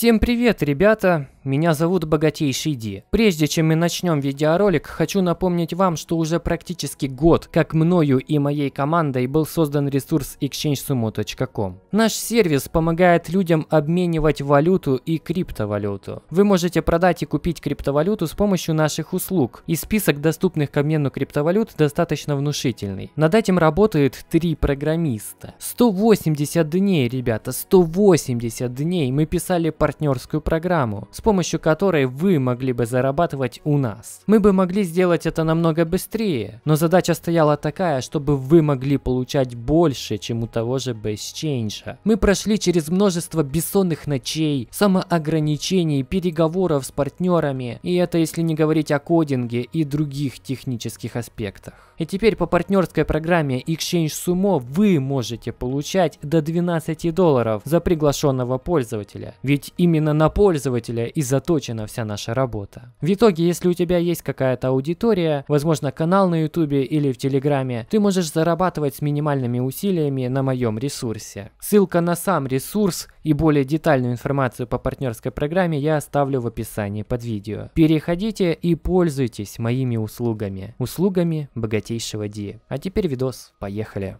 Всем привет, ребята! меня зовут Богатейший Ди. Прежде чем мы начнем видеоролик, хочу напомнить вам, что уже практически год, как мною и моей командой был создан ресурс exchangesumo.com. Наш сервис помогает людям обменивать валюту и криптовалюту. Вы можете продать и купить криптовалюту с помощью наших услуг, и список доступных к обмену криптовалют достаточно внушительный. Над этим работают три программиста. 180 дней, ребята, 180 дней мы писали партнерскую программу. С помощью которой вы могли бы зарабатывать у нас. Мы бы могли сделать это намного быстрее, но задача стояла такая, чтобы вы могли получать больше, чем у того же Бэсчейнджа. Мы прошли через множество бессонных ночей, самоограничений, переговоров с партнерами, и это если не говорить о кодинге и других технических аспектах. И теперь по партнерской программе Exchange Sumo вы можете получать до 12 долларов за приглашенного пользователя. Ведь именно на пользователя и заточена вся наша работа. В итоге, если у тебя есть какая-то аудитория, возможно, канал на ютубе или в телеграме, ты можешь зарабатывать с минимальными усилиями на моем ресурсе. Ссылка на сам ресурс и более детальную информацию по партнерской программе я оставлю в описании под видео. Переходите и пользуйтесь моими услугами, услугами богатейшего Ди. А теперь видос, поехали!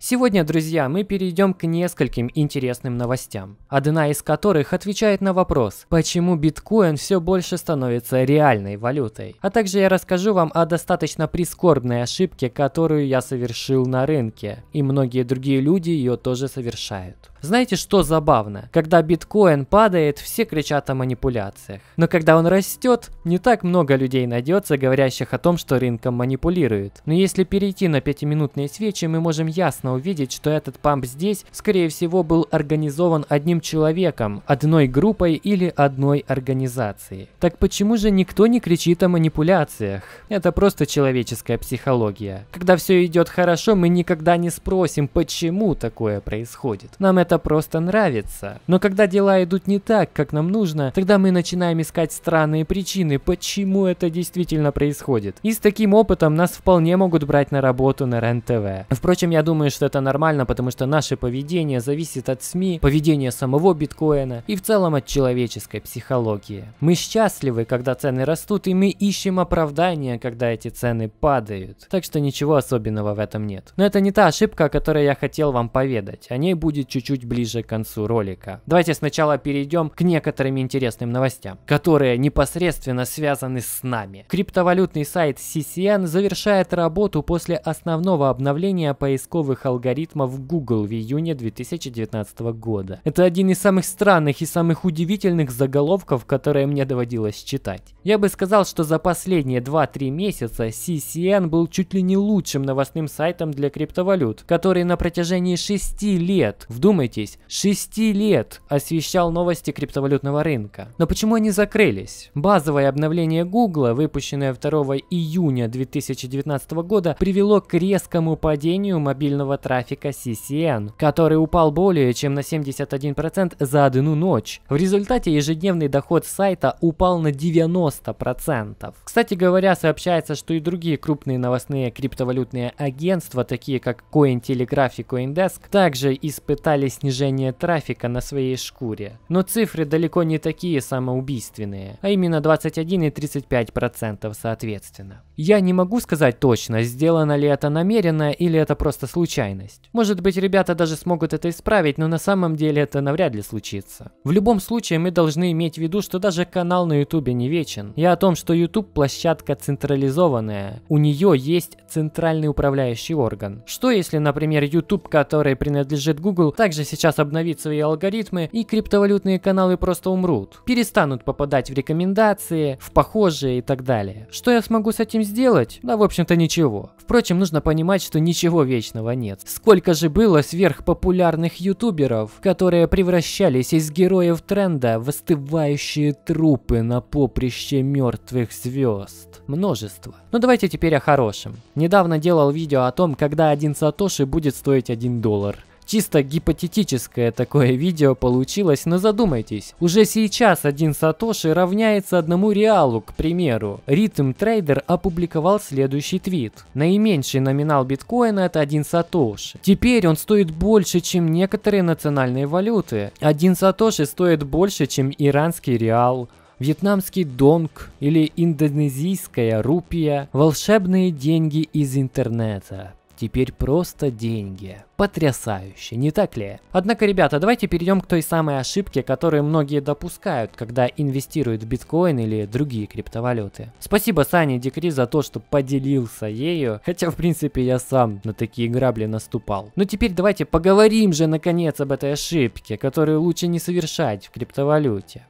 Сегодня, друзья, мы перейдем к нескольким интересным новостям, одна из которых отвечает на вопрос, почему биткоин все больше становится реальной валютой. А также я расскажу вам о достаточно прискорбной ошибке, которую я совершил на рынке, и многие другие люди ее тоже совершают. Знаете, что забавно? Когда биткоин падает, все кричат о манипуляциях. Но когда он растет, не так много людей найдется, говорящих о том, что рынком манипулируют. Но если перейти на пятиминутные свечи, мы можем ясно ясно увидеть, что этот памп здесь, скорее всего, был организован одним человеком, одной группой или одной организацией. Так почему же никто не кричит о манипуляциях? Это просто человеческая психология. Когда все идет хорошо, мы никогда не спросим, почему такое происходит. Нам это просто нравится. Но когда дела идут не так, как нам нужно, тогда мы начинаем искать странные причины, почему это действительно происходит. И с таким опытом нас вполне могут брать на работу на РЕН-ТВ. Впрочем, я думаю, что это нормально, потому что наше поведение зависит от СМИ, поведения самого биткоина и в целом от человеческой психологии. Мы счастливы, когда цены растут, и мы ищем оправдания, когда эти цены падают. Так что ничего особенного в этом нет. Но это не та ошибка, о которой я хотел вам поведать. О ней будет чуть-чуть ближе к концу ролика. Давайте сначала перейдем к некоторым интересным новостям, которые непосредственно связаны с нами. Криптовалютный сайт CCN завершает работу после основного обновления поисковых алгоритма в Google в июне 2019 года. Это один из самых странных и самых удивительных заголовков, которые мне доводилось читать. Я бы сказал, что за последние 2-3 месяца CCN был чуть ли не лучшим новостным сайтом для криптовалют, который на протяжении 6 лет, вдумайтесь, 6 лет освещал новости криптовалютного рынка. Но почему они закрылись? Базовое обновление Google, выпущенное 2 июня 2019 года, привело к резкому падению мобильного трафика CCN, который упал более чем на 71% за одну ночь. В результате ежедневный доход сайта упал на 90%. Кстати говоря, сообщается, что и другие крупные новостные криптовалютные агентства, такие как CoinTelegraph и CoinDesk, также испытали снижение трафика на своей шкуре. Но цифры далеко не такие самоубийственные, а именно 21 и 35% соответственно. Я не могу сказать точно, сделано ли это намеренно или это просто случайность. Может быть, ребята даже смогут это исправить, но на самом деле это навряд ли случится. В любом случае, мы должны иметь в виду, что даже канал на YouTube не вечен. Я о том, что YouTube площадка централизованная. У нее есть центральный управляющий орган. Что если, например, YouTube, который принадлежит Google, также сейчас обновит свои алгоритмы и криптовалютные каналы просто умрут, перестанут попадать в рекомендации, в похожие и так далее. Что я смогу с этим сделать? Да, в общем-то, ничего. Впрочем, нужно понимать, что ничего вечного нет. Сколько же было сверхпопулярных ютуберов, которые превращались из героев тренда в остывающие трупы на поприще мертвых звезд. Множество. Но ну, давайте теперь о хорошем. Недавно делал видео о том, когда один сатоши будет стоить 1 доллар. Чисто гипотетическое такое видео получилось, но задумайтесь. Уже сейчас один сатоши равняется одному реалу, к примеру. Ритм трейдер опубликовал следующий твит. Наименьший номинал биткоина это один сатоши. Теперь он стоит больше, чем некоторые национальные валюты. Один сатоши стоит больше, чем иранский реал, вьетнамский донг или индонезийская рупия, волшебные деньги из интернета теперь просто деньги. Потрясающе, не так ли? Однако, ребята, давайте перейдем к той самой ошибке, которую многие допускают, когда инвестируют в биткоин или другие криптовалюты. Спасибо Сане Декри за то, что поделился ею, хотя в принципе я сам на такие грабли наступал. Но теперь давайте поговорим же наконец об этой ошибке, которую лучше не совершать в криптовалюте.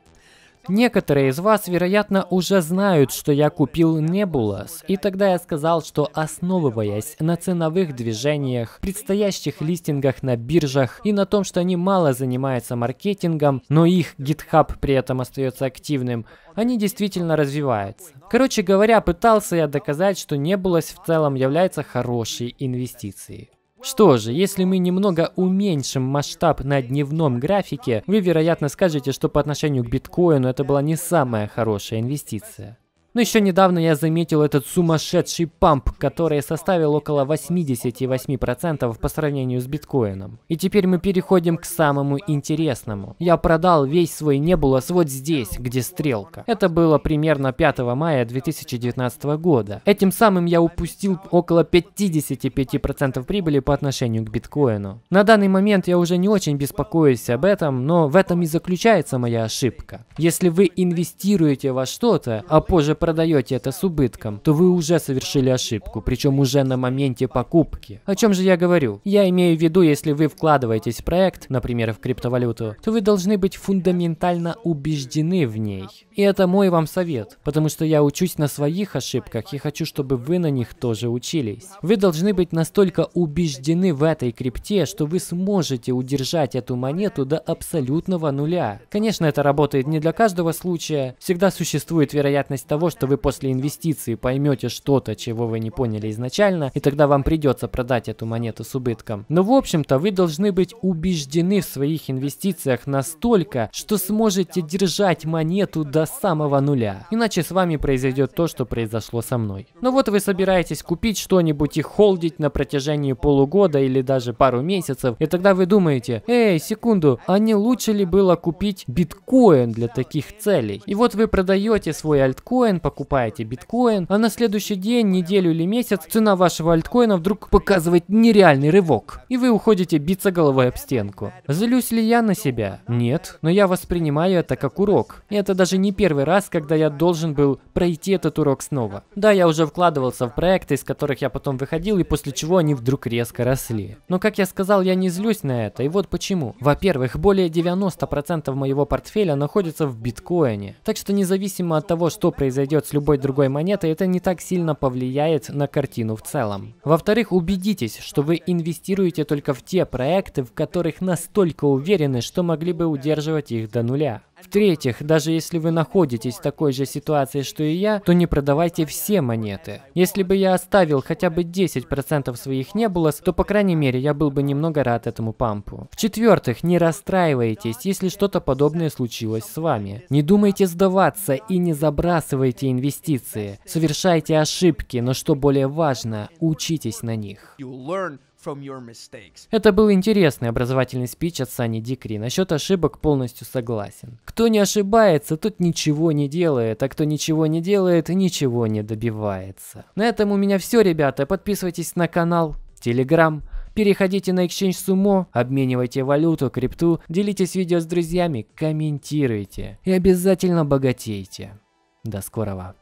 Некоторые из вас, вероятно, уже знают, что я купил Nebulas, и тогда я сказал, что основываясь на ценовых движениях, предстоящих листингах на биржах и на том, что они мало занимаются маркетингом, но их GitHub при этом остается активным, они действительно развиваются. Короче говоря, пытался я доказать, что Nebulas в целом является хорошей инвестицией. Что же, если мы немного уменьшим масштаб на дневном графике, вы, вероятно, скажете, что по отношению к биткоину это была не самая хорошая инвестиция. Но еще недавно я заметил этот сумасшедший памп, который составил около 88% по сравнению с биткоином. И теперь мы переходим к самому интересному. Я продал весь свой небулос вот здесь, где стрелка. Это было примерно 5 мая 2019 года. Этим самым я упустил около 55% прибыли по отношению к биткоину. На данный момент я уже не очень беспокоюсь об этом, но в этом и заключается моя ошибка. Если вы инвестируете во что-то, а позже продаете это с убытком, то вы уже совершили ошибку, причем уже на моменте покупки. О чем же я говорю? Я имею в виду, если вы вкладываетесь в проект, например, в криптовалюту, то вы должны быть фундаментально убеждены в ней. И это мой вам совет, потому что я учусь на своих ошибках и хочу, чтобы вы на них тоже учились. Вы должны быть настолько убеждены в этой крипте, что вы сможете удержать эту монету до абсолютного нуля. Конечно, это работает не для каждого случая, всегда существует вероятность того, что вы после инвестиции поймете что-то, чего вы не поняли изначально, и тогда вам придется продать эту монету с убытком. Но в общем-то вы должны быть убеждены в своих инвестициях настолько, что сможете держать монету до самого нуля. Иначе с вами произойдет то, что произошло со мной. Но ну вот вы собираетесь купить что-нибудь и холдить на протяжении полугода или даже пару месяцев, и тогда вы думаете, эй, секунду, а не лучше ли было купить биткоин для таких целей? И вот вы продаете свой альткоин покупаете биткоин, а на следующий день, неделю или месяц цена вашего альткоина вдруг показывает нереальный рывок, и вы уходите биться головой об стенку. Злюсь ли я на себя? Нет, но я воспринимаю это как урок. И это даже не первый раз, когда я должен был пройти этот урок снова. Да, я уже вкладывался в проекты, из которых я потом выходил, и после чего они вдруг резко росли. Но, как я сказал, я не злюсь на это, и вот почему. Во-первых, более 90% моего портфеля находится в биткоине. Так что независимо от того, что произойдет произойдет с любой другой монетой, это не так сильно повлияет на картину в целом. Во-вторых, убедитесь, что вы инвестируете только в те проекты, в которых настолько уверены, что могли бы удерживать их до нуля. В-третьих, даже если вы находитесь в такой же ситуации, что и я, то не продавайте все монеты. Если бы я оставил хотя бы 10% своих небулос, то по крайней мере я был бы немного рад этому пампу. В-четвертых, не расстраивайтесь, если что-то подобное случилось с вами. Не думайте сдаваться и не забрасывайте инвестиции. Совершайте ошибки, но что более важно, учитесь на них. Это был интересный образовательный спич от Сани Дикри. Насчет ошибок полностью согласен. Кто не ошибается, тот ничего не делает, а кто ничего не делает, ничего не добивается. На этом у меня все, ребята. Подписывайтесь на канал, телеграм, переходите на Exchange Sumo, обменивайте валюту, крипту, делитесь видео с друзьями, комментируйте и обязательно богатейте. До скорого.